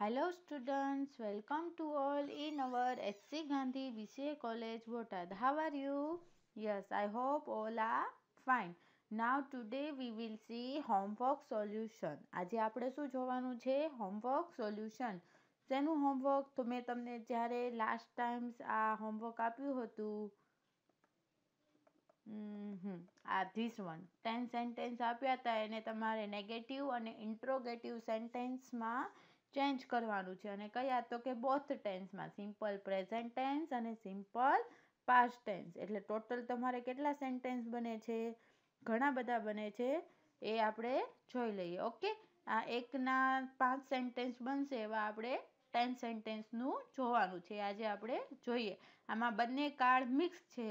Hello students welcome to all in our H C Gandhi BCA college Botad how are you yes I hope all are fine now today we will see homework solution આજે આપણે શું જોવાનું છે homework solution શેનું homework તો મેં તમને જ્યારે લાસ્ટ ટાઈમ્સ આ હોમવર્ક આપ્યું હતું આ ધીસ વન ટેન સેન્ટેન્સ આપ્યા હતા એને તમારે નેગેટિવ અને ઇન્ટ્રોગેટિવ સેન્ટેન્સમાં ચેન્જ કરવાનું છે અને કયા તો કે બોથ ટેન્સમાં સિમ્પલ પ્રેઝન્ટ ટેન્સ અને સિમ્પલ પાસ્ટ ટેન્સ એટલે ટોટલ તમારે કેટલા સેન્ટેન્સ બને છે ઘણા બધા બને છે એ આપણે જોઈ લઈએ ઓકે આ એકના પાંચ સેન્ટેન્સ બનશે એવા આપણે ટેન સેન્ટેન્સનું જોવાનું છે આજે આપણે જોઈએ આમાં બંને કાળ મિક્સ છે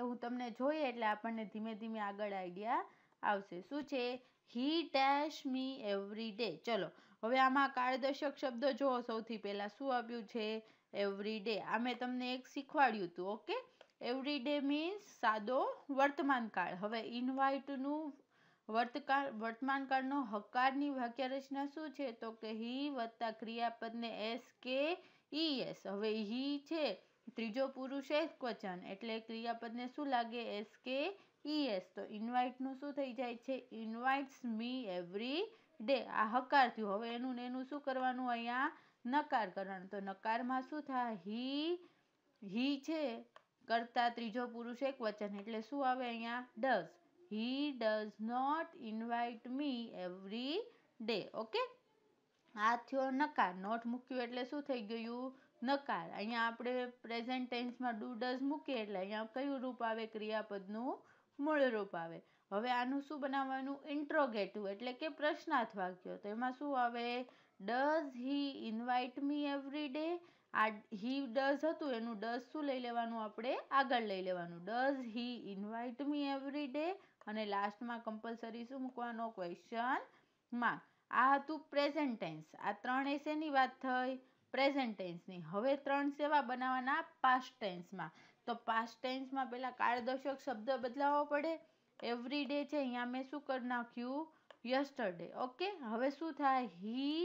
એવું તમને જોઈએ એટલે આપણને ધીમે ધીમે આગળ આઈડિયા આવશે શું છે he dash me every day ચલો હવે આમાં કાળદર્શક શબ્દ જોવો સૌથી પહેલા શું આપ્યું છે એવરીડે આ મેં તમને એક શીખવાડ્યું હતું ઓકે એવરીડે મીન્સ સાદો વર્તમાન કાળ હવે ઇન્વાઇટનું વર્તકાળ વર્તમાન કાળનો હકારની વાક્ય રચના શું છે તો કે હી વત્તા ક્રિયાપદને એસ કે ઈ એસ હવે હી છે ત્રીજો પુરુષ એક વચન એટલે ક્રિયાપદને શું લાગે એસ કે ઈ એસ તો ઇન્વાઇટનું શું થઈ જાય છે ઇન્વાઇટ્સ મી એવરી દે આ હકાર થયું હવે એનું ને એનું શું કરવાનું અહીંયા નકાર કરવાનું તો નકારમાં શું થાય હી હી છે કરતા ત્રીજો પુરુષ એક વચન એટલે શું આવે અહીંયા does he does not invite me every day okay આ થયો નકાર નોટ મૂક્યું એટલે શું થઈ ગયું નકાર અહીંયા આપણે પ્રેઝન્ટ ટેન્સમાં ડુ ડઝ મૂકીએ એટલે અહીંયા કયું રૂપ આવે ક્રિયાપદનું મૂળ રૂપ આવે હવે આનું શું બનાવવાનું ઇન્ટ્રોગેટિવ એટલે કે પ્રશ્નાર્થ વાક્ય તો એમાં શું આવે does he invite me every day આ હી ડઝ હતું એનું ડઝ શું લઈ લેવાનું આપણે આગળ લઈ લેવાનું does he invite me every day અને લાસ્ટમાં કમ્પલસરી શું મૂકવાનો ક્વેશ્ચન માં આ હતું પ્રેઝન્ટ આ ત્રણ એસેની વાત થઈ પ્રેઝન્ટ હવે ત્રણ સેવા બનાવવાના પાસ્ટ ટેન્સમાં તો પાસ્ટ ટેન્સમાં પહેલાં કાળદર્શક શબ્દ બદલાવો પડે એવરી ડે છે અહીંયા મેં શું કરી નાખ્યું યસ્ટરડે ઓકે હવે શું થાય હી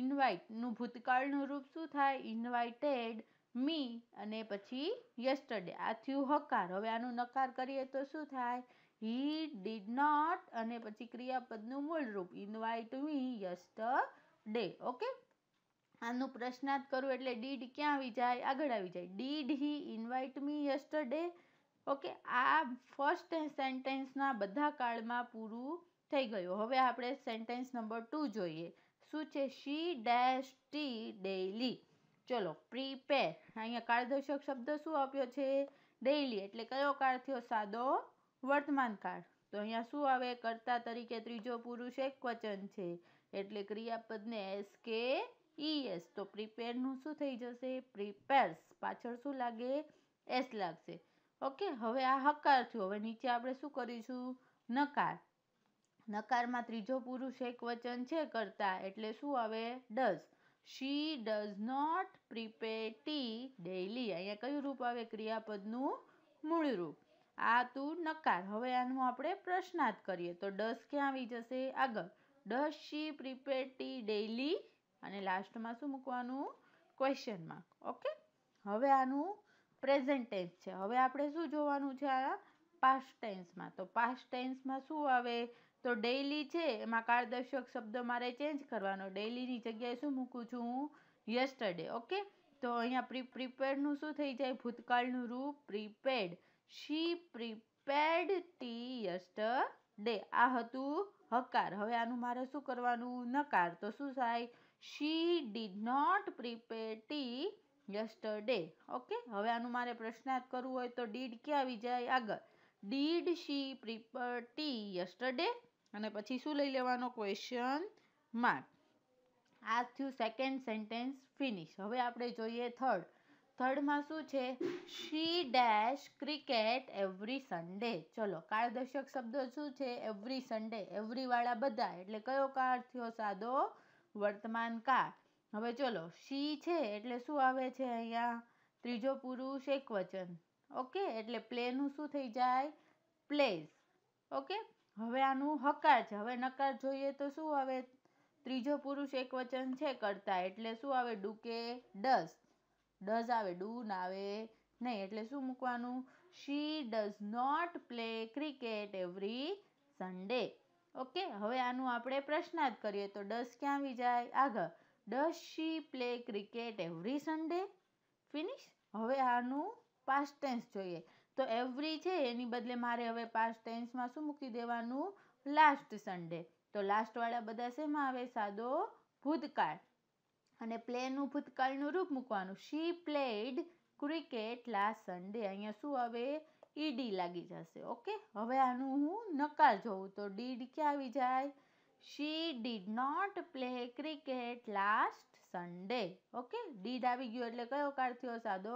ઇન્વાઇટનું ભૂતકાળનું રૂપ શું થાય ઇન્વાઇટેડ મી અને પછી યસ્ટરડે આ થયું હકાર હવે આનું નકાર કરીએ તો શું થાય હી ડીડ નોટ અને પછી ક્રિયાપદનું મૂળ રૂપ ઇન્વાઇટ મી યસ્ટરડે ઓકે આનું પ્રશ્નાર્થ કરું એટલે ડીડ ક્યાં આવી જાય આગળ આવી જાય did he invite me yesterday okay આ ફર્સ્ટ સેન્ટેન્સના બધા કાળમાં પૂરું થઈ ગયું હવે આપણે સેન્ટેન્સ નંબર ટુ જોઈએ શું છે શી ડેશ ટી ડેઇલી ચલો પ્રીપેર અહીંયા કાળદર્શક શબ્દ શું આપ્યો છે ડેઇલી એટલે કયો કાળ થયો સાદો વર્તમાન કાળ તો અહીંયા શું આવે કર્તા તરીકે ત્રીજો પુરુષ એક વચન છે એટલે ક્રિયાપદને એસ કે ઈ એસ તો પ્રિપેરનું શું થઈ જશે પ્રિપેર્સ પાછળ શું લાગે એસ લાગશે ઓકે હવે આ હકાર થયો હવે નીચે આપણે શું કરીશું નકાર નકારમાં ત્રીજો પુરુષ એક વચન છે કરતા એટલે શું આવે does she does not prepare tea daily અહીંયા કયું રૂપ આવે ક્રિયાપદનું મૂળ રૂપ આ તું નકાર હવે આનું આપણે પ્રશ્નાર્થ કરીએ તો ડસ ક્યાં આવી જશે આગળ does she prepare tea daily અને લાસ્ટમાં શું મૂકવાનું ક્વેશ્ચન માર્ક ઓકે હવે આનું પ્રેઝન્ટ ટેન્સ છે હવે આપણે શું જોવાનું છે આ પાસ્ટ ટેન્સમાં તો પાસ્ટ ટેન્સમાં શું આવે તો ડેઇલી છે એમાં કાળદર્શક શબ્દ મારે ચેન્જ કરવાનો ડેઇલીની જગ્યાએ શું મૂકું છું હું યસ્ટરડે ઓકે તો અહીંયા પ્રી પ્રિપેર્ડનું શું થઈ જાય ભૂતકાળનું રૂપ prepared she prepared tea day આ હતું હકાર હવે આનું મારે શું કરવાનું નકાર તો શું થાય she did not prepare tea yesterday okay હવે આનું મારે પ્રશ્નાર્થ કરવું હોય તો ડીડ ક્યાં આવી જાય આગળ did she prepare tea yesterday અને પછી શું લઈ લેવાનો ક્વેશ્ચન માર્ક આ થયું સેકન્ડ સેન્ટેન્સ ફિનિશ હવે આપણે જોઈએ થર્ડ થર્ડમાં શું છે she dash cricket every Sunday ચલો કાળદર્શક શબ્દો શું છે એવરી સન્ડે એવરીવાળા બધા એટલે કયો કાળ થયો સાદો વર્તમાન કાળ હવે ચલો શી છે એટલે શું આવે છે અહીંયા ત્રીજો પુરુષ એકવચન ઓકે એટલે પ્લેનું શું થઈ જાય પ્લેઝ ઓકે હવે આનું હકાર છે હવે નકાર જોઈએ તો શું આવે ત્રીજો પુરુષ એકવચન છે કરતા એટલે શું આવે ડુકે ડસ ડઝ આવે ડુ ના આવે નહીં એટલે શું મૂકવાનું she does not play cricket every Sunday okay હવે આનું આપણે પ્રશ્નાર્થ કરીએ તો ડસ ક્યાં આવી જાય આગળ does she play cricket every Sunday finish હવે આનું પાસ્ટ ટેન્સ જોઈએ તો એવરી છે એની બદલે મારે હવે પાસ્ટ ટેન્સમાં શું મૂકી દેવાનું લાસ્ટ સન્ડે તો લાસ્ટવાળા બધા શેમાં આવે સાદો ભૂતકાળ અને પ્લેનું ભૂતકાળનું રૂપ મૂકવાનું she played cricket last Sunday અહીંયા શું હવે ઈડી e લાગી જશે ઓકે હવે આનું હું નકાર જોઉં તો ડીડ ક્યાં આવી જાય she did not play cricket last Sunday okay did આવી ગયો એટલે કયો કાળ થયો સાદો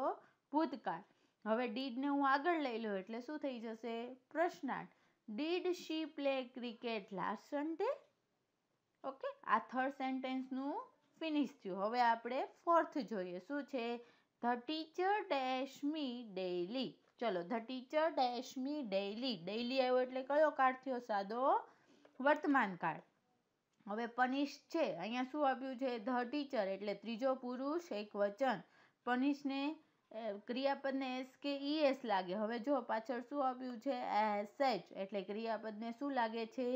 ભૂતકાળ હવે ડીડને હું આગળ લઈ લઉં એટલે શું થઈ જશે પ્રશ્નાર્થ did she play cricket last Sunday okay આ થર્ડ સેન્ટેન્સનું ફિનિશ થયું હવે આપણે ફોર્થ જોઈએ શું છે the teacher dash me daily ચલો the teacher dash me daily daily આવ્યો એટલે કયો કાળ થયો સાદો વર્તમાન કાળ હવે પનિશ છે અહીંયા શું આપ્યું છે ધ ટીચર એટલે ત્રીજો પુરુષ એક વચન પનિશને ક્રિયાપદને એસ કે ઈ એસ લાગે હવે જો પાછળ શું આપ્યું છે એસ એચ એટલે ક્રિયાપદને શું લાગે છે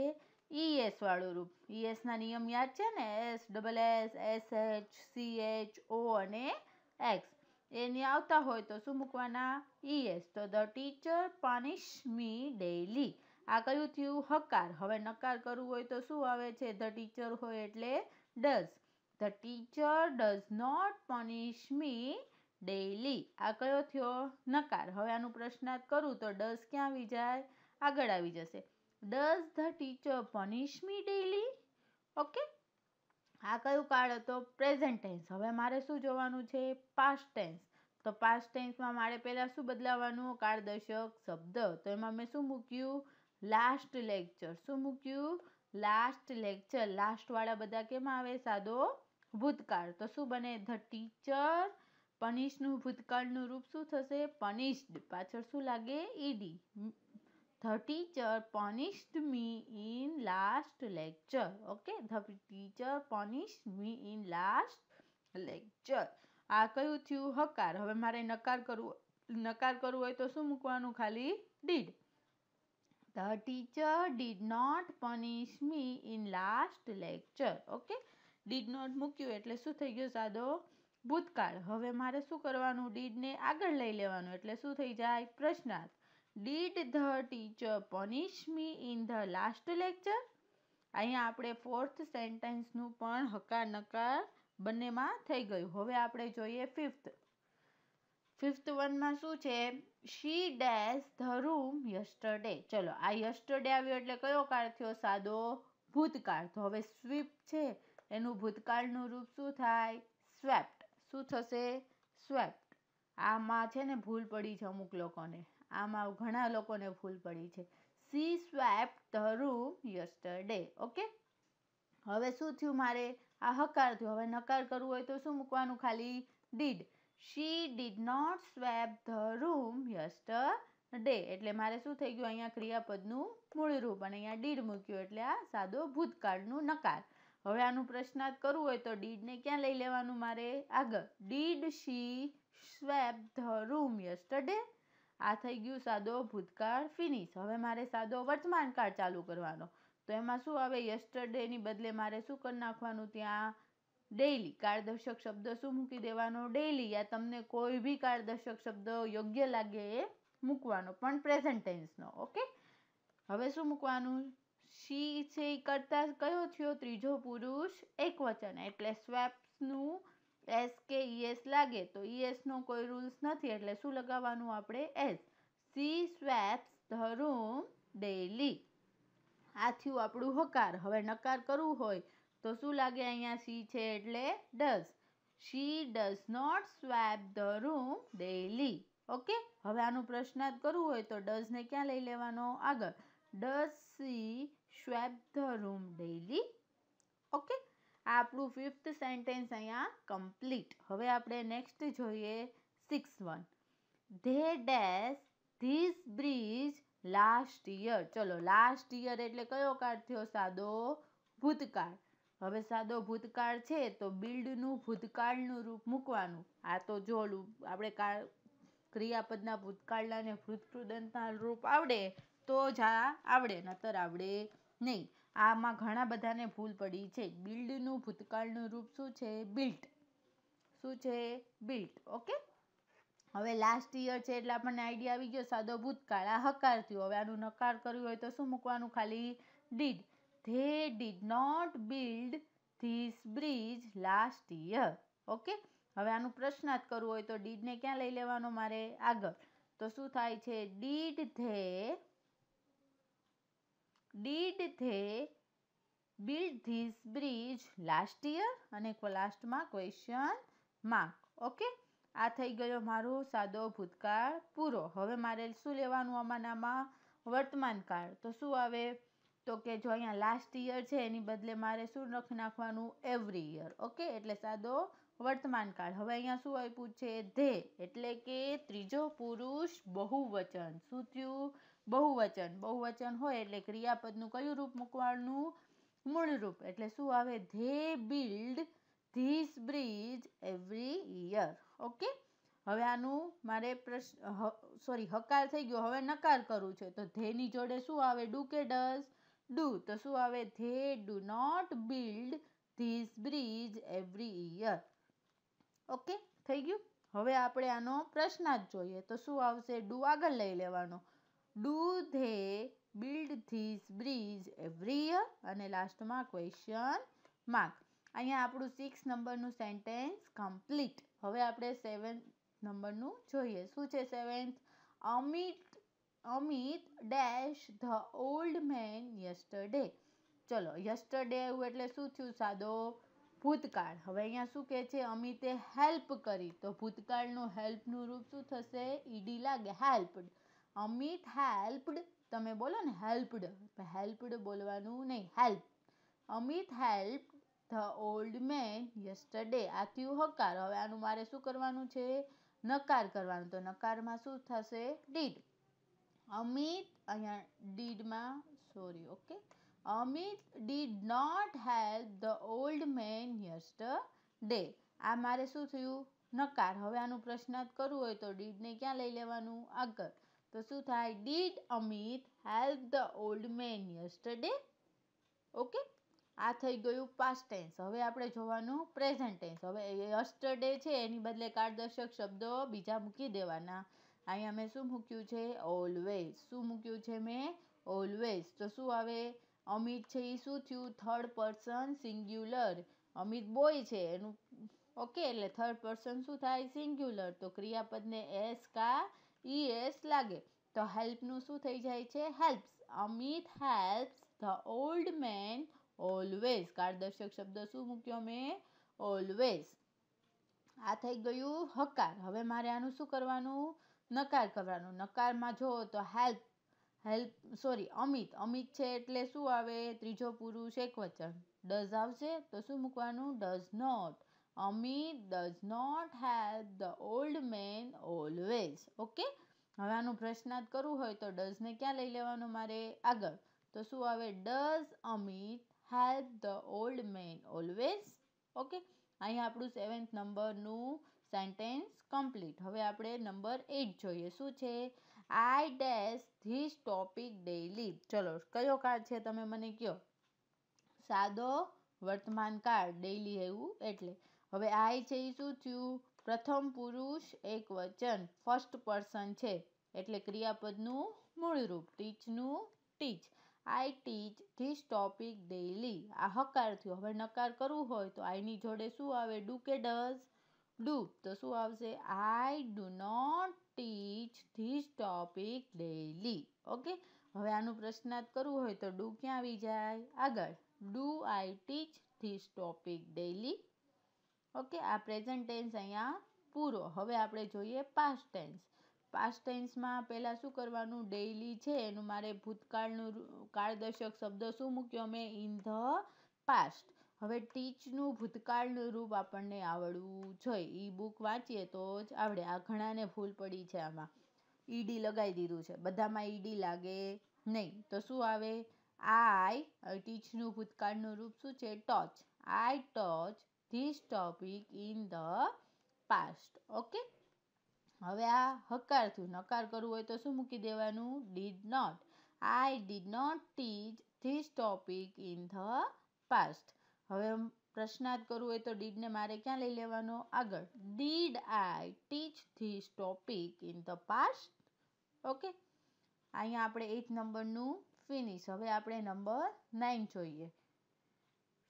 ઈ એસ વાળું રૂપ ઈ એસના નિયમ યાદ છે ને S double S S H C H O અને એક્સ એને આવતા હોય તો શું મૂકવાના ઈ એસ તો the teacher punish me daily આ કયું થયું હકાર હવે નકાર કરવું હોય તો શું આવે છે ધ ટીચર હોય એટલે does the teacher does not punish me daily આ કયો થયો નકાર હવે આનું પ્રશ્નાર્થ કરું તો ડઝ ક્યાં આવી જાય આગળ આવી જશે does the teacher punish me daily okay આ કયું કાળ હતો પ્રેઝન્ટ ટેન્સ હવે મારે શું જોવાનું છે પાસ્ટ ટેન્સ તો પાસ્ટ ટેન્સમાં મારે પહેલાં શું બદલાવાનું કાળદર્શક શબ્દ તો એમાં મેં શું મૂક્યું લાસ્ટ લેક્ચર શું મૂક્યું લાસ્ટ લેક્ચર લાસ્ટવાળા બધા કેમાં આવે સાદો ભૂતકાળ તો શું બને ધ ટીચર પનિશનું ભૂતકાળનું રૂપ શું થશે પનિશ્ડ પાછળ શું લાગે ઈડી the teacher punished me in last lecture okay the teacher punish me in last lecture આ કયું થયું હકાર હવે મારે નકાર કરવું નકાર કરવું હોય તો શું મૂકવાનું ખાલી did the teacher did not punish me in last lecture. Okay. Did not મૂક્યું એટલે શું થઈ ગયું સાદો ભૂતકાળ હવે મારે શું કરવાનું ડીડને આગળ લઈ લેવાનું એટલે શું થઈ જાય પ્રશ્નાર્થ did the teacher punish me in the last lecture અહીંયા આપણે ફોર્થ સેન્ટેન્સનું પણ હકાર નકાર બંનેમાં થઈ ગયું હવે આપણે જોઈએ ફિફ્થ ફિફ્થ વનમાં શું છે she dash the room yesterday ચલો આ યસ્ટરડે આવ્યો એટલે કયો કાળ થયો સાદો ભૂતકાળ તો હવે સ્વીપ છે એનું ભૂતકાળનું રૂપ શું થાય સ્વેપ્ટ શું થશે સ્વેપ્ટ આમાં છે ને ભૂલ પડી છે અમુક લોકોને આમાં ઘણા લોકોને ભૂલ પડી છે she swept the room yesterday okay હવે શું થયું મારે આ હકાર થયું હવે નકાર કરવું હોય તો શું મૂકવાનું ખાલી did she did not sweep the room day એટલે મારે શું થઈ ગયું અહીંયા ક્રિયાપદનું મૂળ રૂપ અને અહીંયા ડીડ મૂક્યું એટલે આ સાદો ભૂતકાળનું નકાર હવે આનું પ્રશ્નાર્થ કરવું હોય તો ડીડને ક્યાં લઈ લેવાનું મારે આગળ did she sweep the room yesterday આ થઈ ગયું સાદો ભૂતકાળ ફિનિશ હવે મારે સાદો વર્તમાન વર્તમાનકાળ ચાલુ કરવાનો તો એમાં શું આવે યસ્ટરડેની બદલે મારે શું કરી નાખવાનું ત્યાં ડેઇલી કાળદર્શક શબ્દ શું મૂકી દેવાનો ડેઇલી યા તમને કોઈ બી કાળદર્શક શબ્દ યોગ્ય લાગે એ મૂકવાનો પણ પ્રેઝન્ટ ટેન્સનો ઓકે હવે શું મૂકવાનું શી છે એ કરતાં કયો થયો ત્રીજો પુરુષ એકવચન એટલે સ્વેપ્સનું એસ કે ઈએસ e લાગે તો ઈએસનો e કોઈ રૂલ્સ નથી એટલે શું લગાવવાનું આપણે S she sweeps the room daily આ થયું આપણું હકાર હવે નકાર કરવું હોય તો શું લાગે અહીંયા સી છે એટલે does she does not sweep the room daily okay હવે આનું પ્રશ્નાર્થ કરવું હોય તો ડઝને ક્યાં લઈ લેવાનો આગળ does she sweep the room daily okay આપણું ફિફ્થ સેન્ટેન્સ અહીંયા કમ્પ્લીટ હવે આપણે નેક્સ્ટ જોઈએ six one they dash this bridge last year ચલો લાસ્ટ યર એટલે કયો કાળ થયો સાદો ભૂતકાળ હવે સાદો ભૂતકાળ છે તો બિલ્ડનું ભૂતકાળનું રૂપ મૂકવાનું આ તો જો આપણે કાળ ક્રિયાપદના ભૂતકાળના ભૂતકૃદંતના રૂપ આવડે તો જ આ આવડે નતર આવડે નહીં આમાં ઘણા બધાને ભૂલ પડી છે બિલ્ડનું ભૂતકાળનું રૂપ શું છે બિલ્ટ શું છે બિલ્ટ ઓકે હવે લાસ્ટ યર છે એટલે આપણને આઈડિયા આવી ગયો સાદો ભૂતકાળ આ હકાર થયો હવે આનું નકાર કર્યું હોય તો શું મૂકવાનું ખાલી did they did not build this bridge last year okay હવે આનું પ્રશ્નાર્થ કરવું હોય તો ડીડને ક્યાં લઈ લેવાનો મારે આગળ તો શું થાય છે did they did they build this bridge last year અને લાસ્ટમાં ક્વેશ્ચન માર્ક ઓકે આ થઈ ગયો મારો સાદો ભૂતકાળ પૂરો હવે મારે શું લેવાનું આમાં વર્તમાન કાળ તો શું આવે તો કે જો અહીંયા લાસ્ટ યર છે એની બદલે મારે શું લખી નાખવાનું એવરી યર ઓકે એટલે સાદો વર્તમાનકાળ હવે અહીંયા શું આપ્યું છે ધે એટલે કે ત્રીજો પુરુષ બહુવચન શું થયું બહુવચન બહુવચન હોય એટલે ક્રિયાપદનું કયું રૂપ મૂકવાનું મૂળ રૂપ એટલે શું આવે they build this bridge every year okay હવે આનું મારે પ્રશ્ન સોરી હકાર થઈ ગયો હવે નકાર કરવું છે તો ધેની જોડે શું આવે ડુ કે ડઝ ડુ તો શું આવે they do not build this bridge every year okay થઈ ગયું હવે આપણે આનો પ્રશ્ન જ જોઈએ તો શું આવશે ડુ આગળ લઈ લેવાનો do they build this bridge every year અને લાસ્ટમાં ક્વેશ્ચન માર્ક અહીંયા આપણું સિક્સ નંબરનું સેન્ટેન્સ કમ્પ્લીટ હવે આપણે સેવન્થ નંબરનું જોઈએ શું છે seventh Amit Amit dash the old man yesterday ચલો યસ્ટરડે એવું એટલે શું થયું સાદો ભૂતકાળ હવે અહીંયા શું કહે છે અમિતે હેલ્પ કરી તો ભૂતકાળનું હેલ્પનું રૂપ શું થશે ઈડી લાગે હેલ્પડ અમિત હેલ્પડ તમે બોલો ને હેલ્પડ હેલ્પડ બોલવાનું નહીં help Amit help the old man yesterday આ થયું હકાર હવે આનું મારે શું કરવાનું છે નકાર કરવાનું તો નકારમાં શું થશે ડીડ અમિત અહીંયા ડીડમાં sorry okay Amit did not help the old man yesterday આ મારે શું થયું નકાર હવે આનું પ્રશ્નાર્થ કરવું હોય તો ડીડને ક્યાં લઈ લેવાનું આગળ તો શું થાય did Amit help the old man yesterday okay આ થઈ ગયું પાસ્ટ ટેન્સ હવે આપણે જોવાનું પ્રેઝન્ટ ટેન્સ હવે ડે છે એની બદલે કારદર્શક શબ્દો બીજા મૂકી દેવાના અહીંયા મેં શું મૂક્યું છે ઓલવેઝ શું મૂક્યું છે મેં ઓલવેઝ તો શું આવે અમિત છે એ શું થયું third person singular Amit boy છે એનું ઓકે એટલે થર્ડ પર્સન શું થાય સિંગ્યુલર તો ક્રિયાપદને એસ કા ઈ e એસ લાગે તો હેલ્પનું શું થઈ જાય છે helps Amit helps the old man always કારદર્શક શબ્દ શું મૂક્યો મેં ઓલવેઝ આ થઈ ગયું હકાર હવે મારે આનું શું કરવાનું નકાર કરવાનો નકારમાં જો તો help help sorry Amit Amit છે એટલે શું આવે ત્રીજો પુરુષ એક વચન ડઝ આવશે તો શું મૂકવાનું does not Amit does not help the old man always okay હવે આનું પ્રશ્નાર્થ કરવું હોય તો ડઝને ક્યાં લઈ લેવાનું મારે આગળ તો શું આવે does Amit help the old man always okay અહીં આપણું સેવન્થ નંબરનું સેન્ટેન્સ કમ્પ્લીટ હવે આપણે નંબર એઇટ જોઈએ શું છે I dash this topic daily ચલો કયો કાર્ડ છે તમે મને કહો સાદો વર્તમાન કાળ ડેઇલી એવું એટલે હવે આઈ છે એ શું થયું પ્રથમ પુરુષ એક વચન ફર્સ્ટ પર્સન છે એટલે ક્રિયાપદનું મૂળરૂપ ટીચનું teach I teach this topic daily આ હકાર થયો હવે નકાર કરવું હોય તો આઈની જોડે શું આવે ડુ કે ડઝ ડુ તો શું આવશે I do not teach this topic daily okay હવે આનું પ્રશ્નાર્થ કરવું હોય તો ડુ ક્યાં આવી જાય આગળ do I teach this topic daily okay આ પ્રેઝન્ટ ટેન્સ અહીંયા પૂરો હવે આપણે જોઈએ પાસ્ટ ટેન્સ પાસ્ટ ટેન્સમાં પહેલાં શું કરવાનું ડેઇલી છે એનું મારે ભૂતકાળનું કાળદર્શક શબ્દ શું મૂક્યો મેં ઇન ધ પાસ્ટ હવે ટીચનું ભૂતકાળનું રૂપ આપણને આવડવું જોઈએ ઈ બુક વાંચીએ તો જ આવડે આ ઘણાને ભૂલ પડી છે આમાં ઈડી લગાવી દીધું છે બધામાં ઈડી લાગે નહીં તો શું આવે આઈ ટીચનું ભૂતકાળનું રૂપ શું છે taught I taught this topic in the past okay હવે આ હકારથું નકાર કરવું હોય તો શું મૂકી દેવાનું did not I did not teach this topic in the past હવે પ્રશ્નાર્થ કરવું હોય તો ડીડને મારે ક્યાં લઈ લેવાનો આગળ did I teach this topic in the past okay અહીંયા આપણે એઇટ નંબરનું ફિનિશ હવે આપણે નંબર નાઇન જોઈએ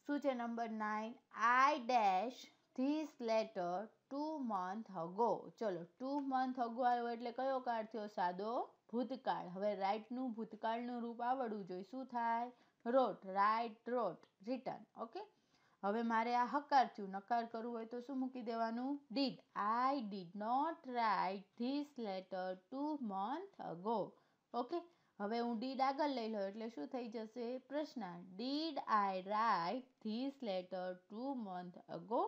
શું છે number nine I dash this letter two month ago ચલો ટુ મંથ હગો આવ્યો એટલે કયો કાળ થયો સાદો ભૂતકાળ હવે રાઇટનું ભૂતકાળનું રૂપ આવડવું જોઈએ શું થાય wrote write wrote written okay હવે મારે આ હકાર થયું નકાર કરવું હોય તો શું મૂકી દેવાનું did I did not write this letter two month ago okay હવે હું ડીડ આગળ લઈ લઉં એટલે શું થઈ જશે પ્રશ્ન did I write this letter two month ago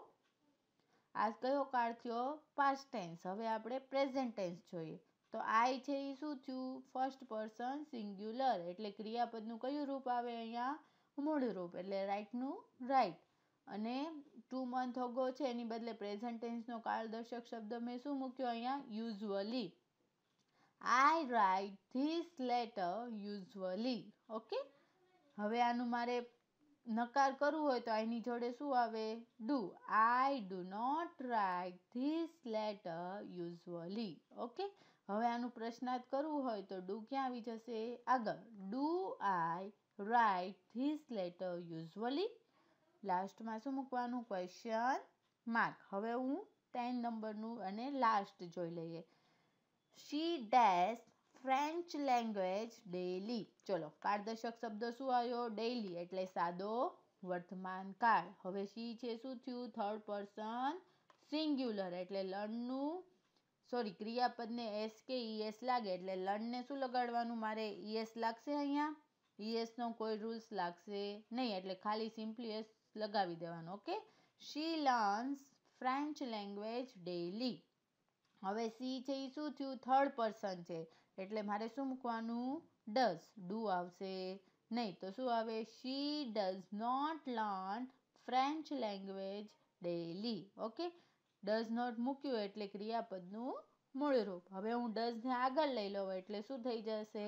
આ કયો કાળ થયો પાસ્ટ ટેન્સ હવે આપણે પ્રેઝન્ટ ટેન્સ જોઈએ તો આઈ છે એ શું થયું ફર્સ્ટ પર્સન સિંગ્યુલર એટલે ક્રિયાપદનું કયું રૂપ આવે અહીંયા મૂળ રૂપ એટલે રાઇટનું રાઇટ અને ટુ મંથ અગો છે એની બદલે પ્રેઝન્ટ ટેન્સનો કાળદર્શક શબ્દ મેં શું મૂક્યો અહીંયા usually I write this letter usually okay હવે આનું મારે નકાર કરવું હોય તો આની જોડે શું આવે do I do not write this letter usually okay હવે આનું પ્રશ્નાર્થ કરવું હોય તો ડુ ક્યાં આવી જશે આગળ do I write this letter usually લાસ્ટમાં શું મૂકવાનું ક્વેશ્ચન માર્ક હવે હું ટેન નંબરનું અને લાસ્ટ જોઈ લઈએ she dash French language daily ચલો પારદર્શક શબ્દ શું આવ્યો ડેલી એટલે સાદો વર્તમાન કાળ હવે શી છે શું થયું થર્ડ પર્સન સિંગ્યુલર એટલે લર્નનું સોરી ક્રિયાપદને એસ કે ઈએસ e લાગે એટલે લર્નને શું લગાડવાનું મારે ઈએસ e લાગશે અહીંયા ઈએસનો e કોઈ રૂલ્સ લાગશે નહીં એટલે ખાલી સિમ્પલી એસ લગાવી દેવાનું okay she learns French language daily હવે સી છે એ શું થયું થર્ડ પર્સન છે એટલે મારે શું મૂકવાનું ડઝ ડુ આવશે નહીં તો શું આવે she does not learn French language daily okay does not મૂક્યું એટલે ક્રિયાપદનું મૂળરૂપ હવે હું ડઝને આગળ લઈ લઉં એટલે શું થઈ જશે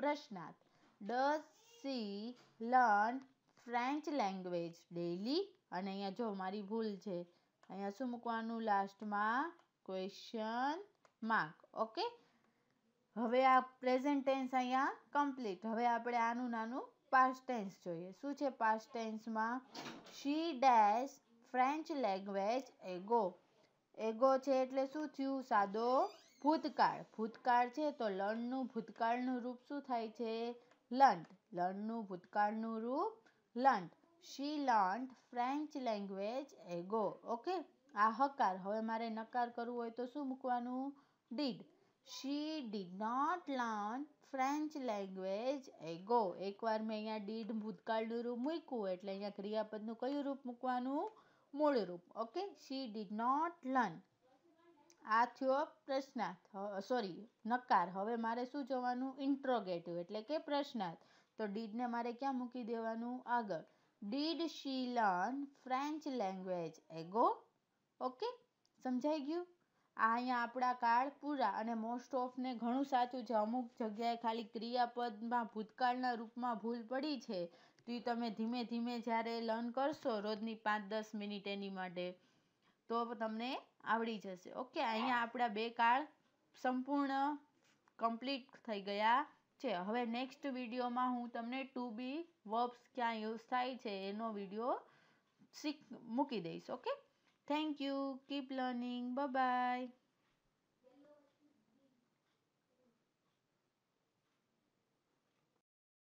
પ્રશ્નાર્થ does she learn French language daily અને અહીંયા જો મારી ભૂલ છે અહીંયા શું મૂકવાનું લાસ્ટમાં ક્વેશ્ચન માર્ક ઓકે હવે આ પ્રેઝન્ટ ટેન્સ અહીંયા કમ્પ્લીટ હવે આપણે આનું નાનું પાસ્ટ ટેન્સ જોઈએ શું છે પાસ્ટ ટેન્સમાં she dash French language ago ago છે એટલે શું થયું સાદો ભૂતકાળ ભૂતકાળ છે તો લણનું ભૂતકાળનું રૂપ શું થાય છે લંટ લણનું ભૂતકાળનું રૂપ learnt she learnt French language ago okay આ હકાર હવે મારે નકાર કરવું હોય તો શું મૂકવાનું did she did not learn French language ago એકવાર મેં અહીંયા ડીડ ભૂતકાળનું રૂપ મૂક્યું એટલે અહીંયા ક્રિયાપદનું કયું રૂપ મૂકવાનું મૂળ રૂપ okay she did not learn આ થયો પ્રશ્નાર્થ સોરી નકાર હવે મારે શું જોવાનું ઇન્ટ્રોગેટિવ એટલે કે પ્રશ્નાર્થ તો ડીડને મારે ક્યાં મૂકી દેવાનું આગળ did she learn French language ago okay સમજાઈ ગયું આ અહીંયા આપણા કાળ પૂરા અને મોસ્ટ ઓફ ને ઘણું સાચું છે અમુક જગ્યાએ ખાલી ક્રિયાપદમાં ભૂતકાળના રૂપમાં ભૂલ પડી છે તો એ તમે ધીમે ધીમે જ્યારે લર્ન કરશો રોજની પાંચ દસ મિનિટ એની માટે તો તમને આવડી જશે ઓકે અહીંયા આપણા બે કાર્ડ સંપૂર્ણ કમ્પ્લીટ થઈ ગયા છે હવે નેક્સ્ટ વિડીયોમાં હું તમને ટુ બી વર્બ્સ ક્યાં યુઝ થાય છે એનો વિડીયો શીખ મૂકી દઈશ okay thank you keep learning by